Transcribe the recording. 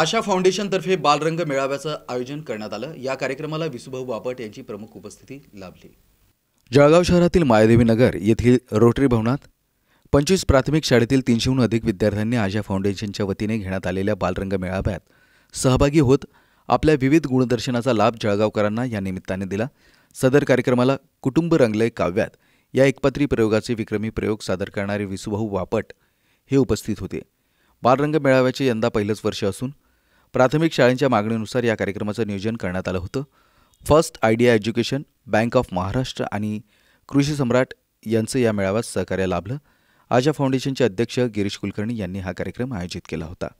आशा फाउंडेशनतर्फे बालरंग मेळाव्याचं आयोजन करण्यात आलं या कार्यक्रमाला विसुभाऊ बापट यांची प्रमुख उपस्थिती लाभली जळगाव शहरातील मायादेवी नगर येथील रोटरी भवनात पंचवीस प्राथमिक शाळेतील तीनशेहून अधिक विद्यार्थ्यांनी आशा फाउंडेशनच्या वतीने घेण्यात आलेल्या बालरंग मेळाव्यात सहभागी होत आपल्या विविध गुणदर्शनाचा लाभ जळगावकरांना या निमित्ताने दिला सदर कार्यक्रमाला कुटुंब रंगले काव्यात या एकपात्री प्रयोगाचे विक्रमी प्रयोग सादर करणारे विसुभाऊ वापट हे उपस्थित होते बालरंग मेळाव्याचे यंदा पहिलंच वर्ष असून प्राथमिक शाळेंच्या मागणीनुसार या कार्यक्रमाचं नियोजन करण्यात आलं होतं first idea education Bank of Maharashtra आणि कृषी सम्राट यांचं या मेळाव्यात सहकार्य लाभलं आजा फाउंडेशनचे अध्यक्ष गिरीश कुलकर्णी यांनी हा कार्यक्रम आयोजित केला होता